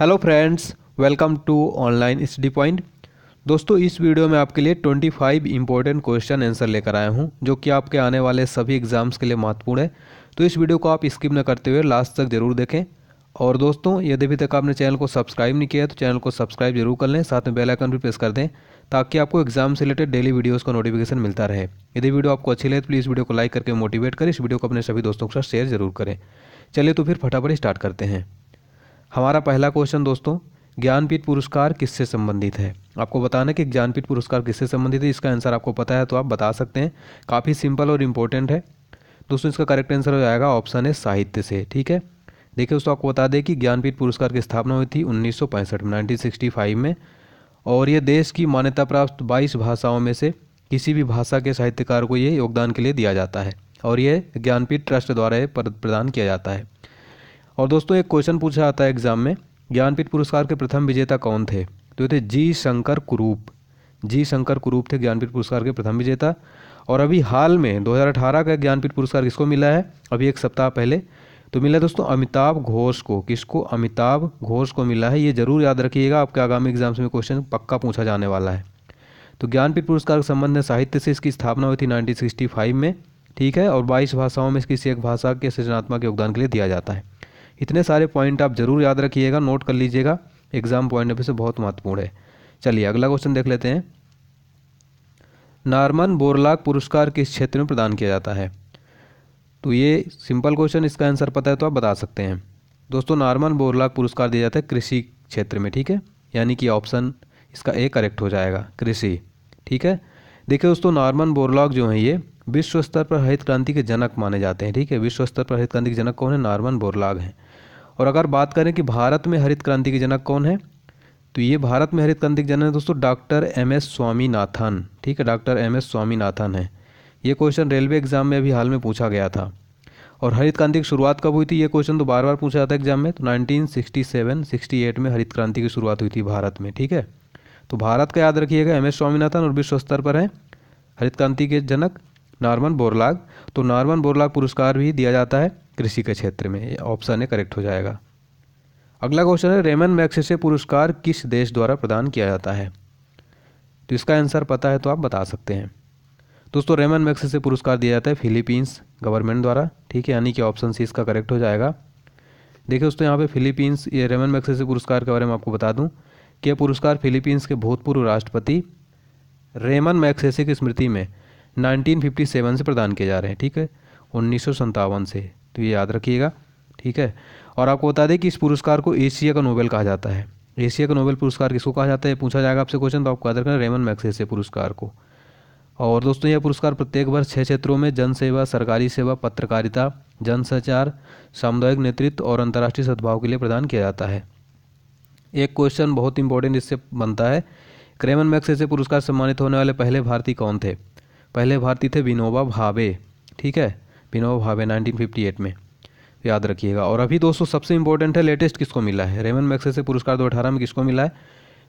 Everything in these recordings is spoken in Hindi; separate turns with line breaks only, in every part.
hello friends welcome to online study point दोस्तों इस वीडियो में आपके लिए 25 इंपॉर्टेंट क्वेश्चन आंसर लेकर आया हूं जो कि आपके आने वाले सभी एग्जाम्स के लिए महत्वपूर्ण है तो इस वीडियो को आप स्किप न करते हुए लास्ट तक जरूर देखें और दोस्तों यदि अभी तक आपने चैनल को सब्सक्राइब नहीं किया है तो चैनल को सब्सक्राइब जरूर कर लें साथ में बेल आइकन भी प्रेस कर दें ताकि आपको एग्जाम से रिलेटेड डेली वीडियोस का नोटिफिकेशन मिलता रहे यदि वीडियो आपको अच्छी लगे तो प्लीज़ वीडियो को लाइक करके मोटिवेट करें इस वीडियो को अपने सभी दोस्तों के साथ शेयर जरूर करें चलिए तो फिर फटाफट स्टार्ट करते हैं हमारा पहला क्वेश्चन दोस्तों ज्ञानपीठ पुरस्कार किससे संबंधित है आपको बताना कि ज्ञानपीठ पुरस्कार किससे संबंधित है इसका आंसर आपको पता है तो आप बता सकते हैं काफ़ी सिंपल और इम्पोर्टेंट है दोस्तों इसका करेक्ट आंसर हो जाएगा ऑप्शन है साहित्य से ठीक है देखिए दोस्तों आपको बता दें कि ज्ञानपीठ पुरस्कार की स्थापना हुई थी उन्नीस में नाइनटीन में और ये देश की मान्यता प्राप्त बाईस भाषाओं में से किसी भी भाषा के साहित्यकार को ये योगदान के लिए दिया जाता है और ये ज्ञानपीठ ट्रस्ट द्वारा प्रदान किया जाता है और दोस्तों एक क्वेश्चन पूछा आता है एग्जाम में ज्ञानपीठ पुरस्कार के प्रथम विजेता कौन थे तो थे जी शंकर कुरूप जी शंकर कुरूप थे ज्ञानपीठ पुरस्कार के प्रथम विजेता और अभी हाल में 2018 का ज्ञानपीठ पुरस्कार किसको मिला है अभी एक सप्ताह पहले तो मिला दोस्तों अमिताभ घोष को किसको अमिताभ घोष को मिला है ये जरूर याद रखिएगा आपके आगामी एग्जाम्स में क्वेश्चन पक्का पूछा जाने वाला है तो ज्ञानपीठ पुरस्कार के संबंध में साहित्य से इसकी स्थापना हुई थी नाइनटीन में ठीक है और 22 भाषाओं में इसकी एक भाषा के सृजनात्मक योगदान के लिए दिया जाता है इतने सारे पॉइंट आप जरूर याद रखिएगा नोट कर लीजिएगा एग्जाम पॉइंट ऑफ व्यू से बहुत महत्वपूर्ण है चलिए अगला क्वेश्चन देख लेते हैं नॉर्मन बोरलाग पुरस्कार किस क्षेत्र में प्रदान किया जाता है तो ये सिंपल क्वेश्चन इसका आंसर पता है तो आप बता सकते हैं दोस्तों नार्मन बोरलाग पुरस्कार दिया जाता है कृषि क्षेत्र में ठीक है यानी कि ऑप्शन इसका ए करेक्ट हो जाएगा कृषि ठीक है देखिए दोस्तों नॉर्मन बोरलॉग जो हैं ये विश्व स्तर पर हरित क्रांति के जनक माने जाते हैं ठीक है विश्व स्तर पर हरित क्रांति के जनक कौन है नॉर्मन बोरलाग हैं और अगर बात करें कि भारत में हरित क्रांति के जनक कौन है तो ये भारत में हरित क्रांति के जनक है दोस्तों डॉक्टर एम एस स्वामीनाथन ठीक है डॉक्टर एम एस स्वामीनाथन है ये क्वेश्चन रेलवे एग्जाम में अभी हाल में पूछा गया था और हरित क्रांति की शुरुआत कब हुई थी ये क्वेश्चन तो बार बार पूछा जाता है एग्जाम में तो 1967 68 में हरित क्रांति की शुरुआत हुई थी भारत में ठीक है तो भारत का याद रखिएगा एम एस स्वामीनाथन और विश्व स्तर पर है हरित क्रांति के जनक नॉर्मन बोरलाग तो नॉर्मन बोरलाग पुरस्कार भी दिया जाता है कृषि के क्षेत्र में ये ऑप्शन है करेक्ट हो जाएगा अगला क्वेश्चन है रेमन मैक्सेसे पुरस्कार किस देश द्वारा प्रदान किया जाता है तो इसका आंसर पता है तो आप बता सकते हैं दोस्तों रेमन मैक्सेसे पुरस्कार दिया जाता है फिलीपींस गवर्नमेंट द्वारा ठीक है यानी कि ऑप्शन सी इसका करेक्ट हो जाएगा देखिए दोस्तों यहाँ पे फिलीपींस ये रेमन मैक्सेसे पुरस्कार के बारे में आपको बता दूँ कि यह पुरस्कार फिलीपींस के भूतपूर्व राष्ट्रपति रेमन मैक्सेसे की स्मृति में 1957 से प्रदान किए जा रहे हैं ठीक है उन्नीस से तो ये याद रखिएगा ठीक है और आपको बता दें कि इस पुरस्कार को एशिया का नोबेल कहा जाता है एशिया का नोबेल पुरस्कार किसको कहा जाता है पूछा जाएगा आपसे क्वेश्चन तो आपको याद रखना रेमन मैक्सेसे पुरस्कार को और दोस्तों यह पुरस्कार प्रत्येक वर्ष छः क्षेत्रों में जनसेवा सरकारी सेवा पत्रकारिता जनसंचार सामुदायिक नेतृत्व और अंतर्राष्ट्रीय सद्भाव के लिए प्रदान किया जाता है एक क्वेश्चन बहुत इंपॉर्टेंट इससे बनता है क्रेमन मैक्सेसे पुरस्कार सम्मानित होने वाले पहले भारतीय कौन थे पहले भारती थे विनोबा भावे ठीक है विनोबा भावे 1958 में याद रखिएगा और अभी दोस्तों सबसे इंपॉर्टेंट है लेटेस्ट किसको मिला है रेमन मैक्से से पुरस्कार दो अठारह में किसको मिला है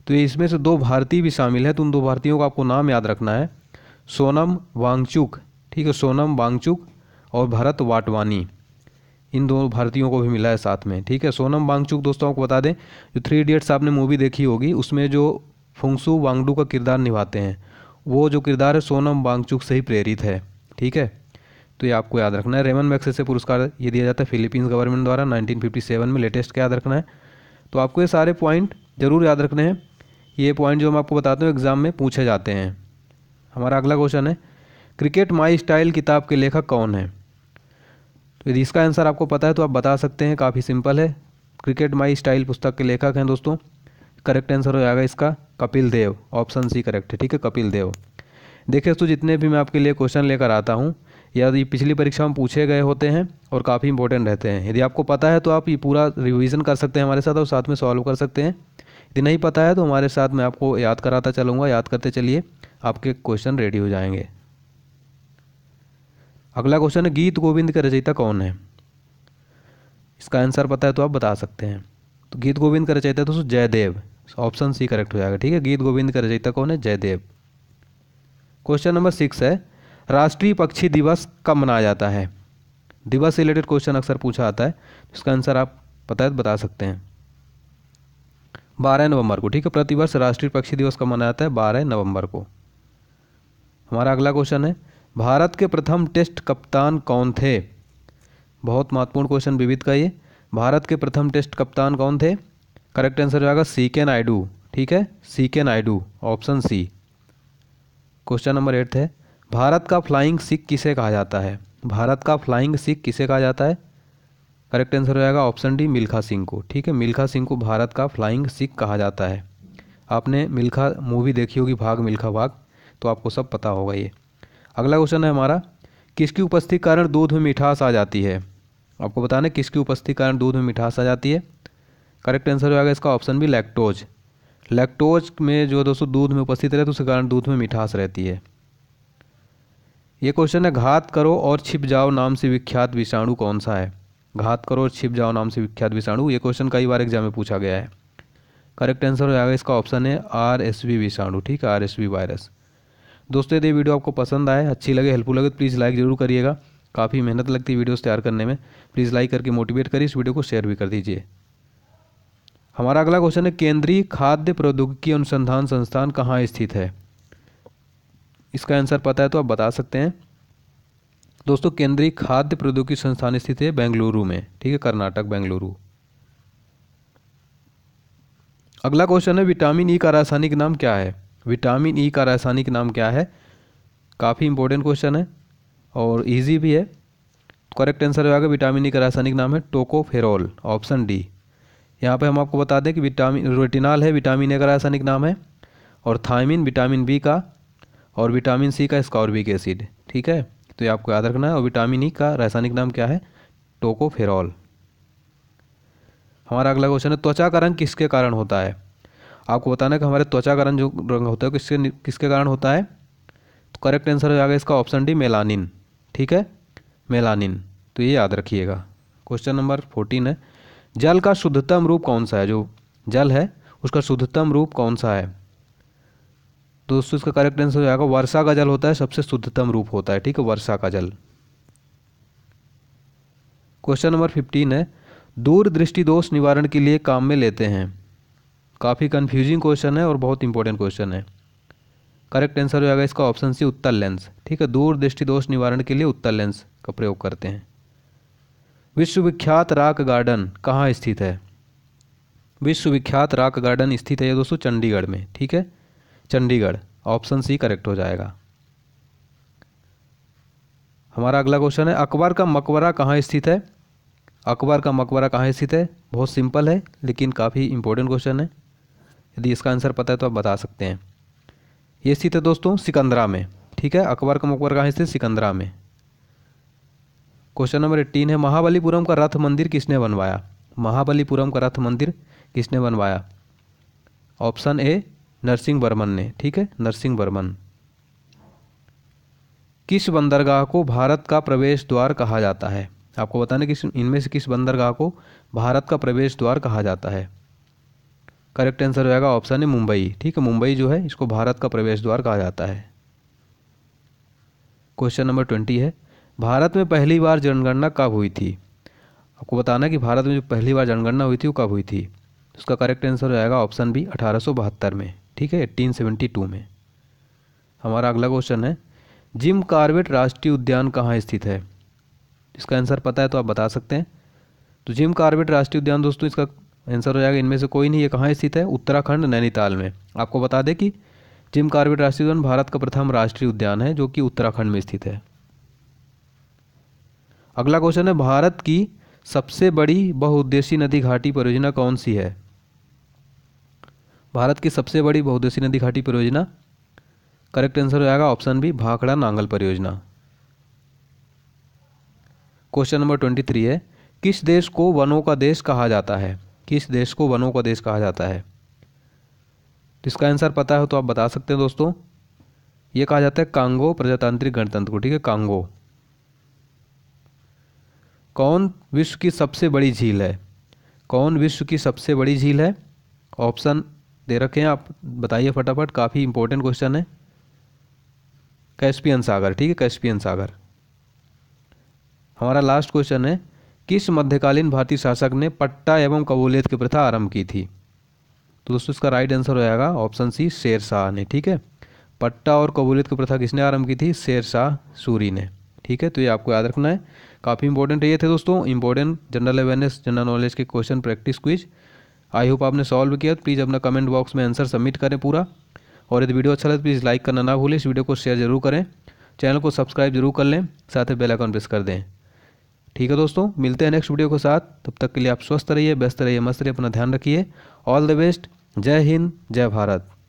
तो इसमें से दो भारतीय भी शामिल है तो उन दो भारतीयों का आपको नाम याद रखना है सोनम वांगचुक ठीक है सोनम वांगचुक और भरत वाटवानी इन दोनों भारतीयों को भी मिला है साथ में ठीक है सोनम वांगचुक दोस्तों आपको बता दें जो थ्री इडियट्स आपने मूवी देखी होगी उसमें जो फुंगसू वांगडू का किरदार निभाते हैं वो जो किरदार है सोनम बांगचुक से ही प्रेरित है ठीक है तो ये आपको याद रखना है रेमन मैक्से से पुरस्कार ये दिया जाता है फिलीपींस गवर्नमेंट द्वारा 1957 में लेटेस्ट क्या याद रखना है तो आपको ये सारे पॉइंट ज़रूर याद रखने हैं ये पॉइंट जो हम आपको बताते हैं एग्ज़ाम में पूछे जाते हैं हमारा अगला क्वेश्चन है क्रिकेट माई स्टाइल किताब के लेखक कौन है तो यदि इसका आंसर आपको पता है तो आप बता सकते हैं काफ़ी सिंपल है क्रिकेट माई स्टाइल पुस्तक के लेखक हैं दोस्तों करेक्ट आंसर हो जाएगा इसका Kapil Dev option C correct है ठीक है कपिल देव देखिए दोस्तों जितने भी मैं आपके लिए क्वेश्चन लेकर आता हूँ यदि पिछली परीक्षा में पूछे गए होते हैं और काफ़ी इंपॉर्टेंट रहते हैं यदि आपको पता है तो आप ये पूरा रिवीजन कर सकते हैं हमारे साथ और साथ में सॉल्व कर सकते हैं यदि नहीं पता है तो हमारे साथ मैं आपको याद कराता चलूँगा याद करते चलिए आपके क्वेश्चन रेडी हो जाएंगे अगला क्वेश्चन है गीत गोविंद का रचयिता कौन है इसका आंसर पता है तो आप बता सकते हैं तो गीत गोविंद का रचयिता दोस्तों जयदेव ऑप्शन सी करेक्ट हो जाएगा ठीक है गीत गोविंद का रचयिता कौन है जयदेव क्वेश्चन नंबर सिक्स है राष्ट्रीय पक्षी दिवस कब मनाया जाता है दिवस से रिलेटेड क्वेश्चन अक्सर पूछा आता है इसका आंसर आप पता है तो बता सकते हैं बारह नवंबर को ठीक है प्रतिवर्ष राष्ट्रीय पक्षी दिवस कब मनाया जाता है बारह नवंबर को हमारा अगला क्वेश्चन है भारत के प्रथम टेस्ट कप्तान कौन थे बहुत महत्वपूर्ण क्वेश्चन विविध का ये भारत के प्रथम टेस्ट कप्तान कौन थे करेक्ट आंसर हो जाएगा सी कैन आई डू ठीक है C can I do option C question number eight है भारत का फ्लाइंग सिख किसे कहा जाता है भारत का फ्लाइंग सिख किसे कहा जाता है करेक्ट आंसर हो जाएगा ऑप्शन डी मिल्खा सिंह को ठीक है मिल्खा सिंह को भारत का फ्लाइंग सिख कहा जाता है आपने मिल्खा मूवी देखी होगी भाग मिल्खा भाग तो आपको सब पता होगा ये अगला क्वेश्चन है हमारा किसकी उपस्थिति कारण दूध में मिठास आ जाती है आपको बताना किसकी उपस्थिति कारण दूध में मिठास आ जाती है करेक्ट आंसर हो जाएगा इसका ऑप्शन भी लैक्टोज लैक्टोज में जो दोस्तों दूध में उपस्थित रहे तो उसके कारण दूध में मिठास रहती है ये क्वेश्चन है घात करो और छिप जाओ नाम से विख्यात विषाणु कौन सा है घात करो और छिप जाओ नाम से विख्यात विषाणु ये क्वेश्चन कई बार एग्जाम में पूछा गया है करेक्ट आंसर हो जाएगा इसका ऑप्शन है आर एस वी विषाणु ठीक है आर एस वी वायरस दोस्तों यदि वीडियो आपको पसंद आए अच्छी लगे हेल्पफुल लगे तो प्लीज़ लाइक जरूर करिएगा काफ़ी मेहनत लगती है वीडियोज़ तैयार करने में प्लीज़ लाइक करके मोटिवेट करिए इस वीडियो को शेयर भी कर दीजिए हमारा अगला क्वेश्चन है केंद्रीय खाद्य प्रौद्योगिकी अनुसंधान संस्थान कहाँ स्थित है इसका आंसर पता है तो आप बता सकते हैं दोस्तों केंद्रीय खाद्य प्रौद्योगिकी संस्थान स्थित है बेंगलुरु में ठीक है कर्नाटक बेंगलुरु अगला क्वेश्चन है विटामिन ई e का रासायनिक नाम क्या है विटामिन ई e का रासायनिक नाम क्या है काफ़ी इंपॉर्टेंट क्वेश्चन है और इजी भी है करेक्ट आंसर हो जाएगा विटामिन ई e का रासायनिक नाम है टोकोफेरॉल ऑप्शन डी यहाँ पे हम आपको बता दें कि विटामिन रेटिनाल है विटामिन ए का रासायनिक नाम है और थायमिन विटामिन बी का और विटामिन सी का स्कॉर्बिक एसिड ठीक है तो ये आपको याद रखना है और विटामिन ई का रासायनिक नाम क्या है टोकोफेरॉल हमारा अगला क्वेश्चन है त्वचा का रंग किसके कारण होता है आपको बताना है कि हमारे त्वचा का रंग जो रंग होता है किसके किसके कारण होता है तो करेक्ट आंसर हो जाएगा इसका ऑप्शन डी मेलानिन ठीक है मेलानिन तो ये याद रखिएगा क्वेश्चन नंबर फोर्टीन है जल का शुद्धतम रूप कौन सा है जो जल है उसका शुद्धतम रूप कौन सा है दोस्तों इसका करेक्ट आंसर हो जाएगा वर्षा का जल होता है सबसे शुद्धतम रूप होता है ठीक है वर्षा का जल क्वेश्चन नंबर फिफ्टीन है दूरदृष्टि दोष निवारण के लिए काम में लेते हैं काफ़ी कन्फ्यूजिंग क्वेश्चन है और बहुत इंपॉर्टेंट क्वेश्चन है करेक्ट आंसर हो जाएगा इसका ऑप्शन सी उत्तर लेंस ठीक है दृष्टि दोष निवारण के लिए उत्तर लेंस का प्रयोग करते हैं विश्वविख्यात राक गार्डन कहाँ स्थित है विश्वविख्यात राक गार्डन स्थित है ये दोस्तों चंडीगढ़ में ठीक है चंडीगढ़ ऑप्शन सी करेक्ट हो जाएगा हमारा अगला क्वेश्चन है अकबर का मकबरा कहाँ स्थित है अकबर का मकबरा कहाँ स्थित है बहुत सिंपल है लेकिन काफ़ी इंपॉर्टेंट क्वेश्चन है यदि इसका आंसर पता है तो आप बता सकते हैं ये स्थित है दोस्तों सिकंदरा में ठीक है अकबर का मकबरा कहाँ स्थित है सिकंदरा में क्वेश्चन नंबर एट्टीन है महाबलीपुरम का रथ मंदिर किसने बनवाया महाबलीपुरम का रथ मंदिर किसने बनवाया ऑप्शन ए नरसिंह बर्मन ने ठीक है नरसिंह बर्मन किस बंदरगाह को भारत का प्रवेश द्वार कहा जाता है आपको बताने किस इनमें से किस बंदरगाह को भारत का प्रवेश द्वार कहा जाता है करेक्ट आंसर हो जाएगा ऑप्शन है मुंबई ठीक है मुंबई जो है इसको भारत का प्रवेश द्वार कहा जाता है क्वेश्चन नंबर ट्वेंटी है भारत में पहली बार जनगणना कब हुई थी आपको बताना है कि भारत में जो पहली बार जनगणना हुई थी वो कब हुई थी उसका करेक्ट आंसर हो जाएगा ऑप्शन बी अठारह में ठीक है एट्टीन में हमारा अगला क्वेश्चन है जिम कार्बेट राष्ट्रीय उद्यान कहाँ स्थित है इसका आंसर पता है तो आप बता सकते हैं तो जिम कार्बेट राष्ट्रीय उद्यान दोस्तों इसका आंसर हो जाएगा इनमें से कोई नहीं ये कहाँ स्थित है उत्तराखंड नैनीताल में आपको बता दें कि जिम कार्बेट राष्ट्रीय उद्यान भारत का प्रथम राष्ट्रीय उद्यान है जो कि उत्तराखंड में स्थित है अगला क्वेश्चन है भारत की सबसे बड़ी बहुउद्देशी नदी घाटी परियोजना कौन सी है भारत की सबसे बड़ी बहुउद्देशी नदी घाटी परियोजना करेक्ट आंसर हो जाएगा ऑप्शन बी भाखड़ा नांगल परियोजना क्वेश्चन नंबर ट्वेंटी थ्री है किस देश को वनों का देश कहा जाता है किस देश को वनों का देश कहा जाता है इसका आंसर पता है तो आप बता सकते हैं दोस्तों ये कहा जाता है कांगो प्रजातांत्रिक गणतंत्र को ठीक है कांगो कौन विश्व की सबसे बड़ी झील है कौन विश्व की सबसे बड़ी झील है ऑप्शन दे रखे हैं आप बताइए फटाफट काफ़ी इंपॉर्टेंट क्वेश्चन है कैस्पियन सागर ठीक है कैस्पियन सागर हमारा लास्ट क्वेश्चन है किस मध्यकालीन भारतीय शासक ने पट्टा एवं कबूलियत की प्रथा आरंभ की थी तो दोस्तों इसका राइट आंसर हो जाएगा ऑप्शन सी शेर शाह ने ठीक है पट्टा और कबूलियत की प्रथा किसने आरंभ की थी शेर शाह सूरी ने ठीक है तो ये आपको याद रखना है काफ़ी इंपॉर्टेंट ये थे दोस्तों important general awareness general knowledge के question practice quiz I hope आपने सॉल्व किया प्लीज़ अपना कमेंट बॉक्स में आंसर सबमिट करें पूरा और यदि वीडियो अच्छा लगे तो प्लीज़ लाइक करना ना भूलें इस वीडियो को शेयर जरूर करें चैनल को सब्सक्राइब जरूर कर लें साथ ही बेल आइकन प्रेस कर दें ठीक है दोस्तों मिलते हैं नेक्स्ट वीडियो के साथ तब तक के लिए आप स्वस्थ रहिए व्यस्त रहिए मस्त रहिए अपना ध्यान रखिए ऑल द बेस्ट जय हिंद जय भारत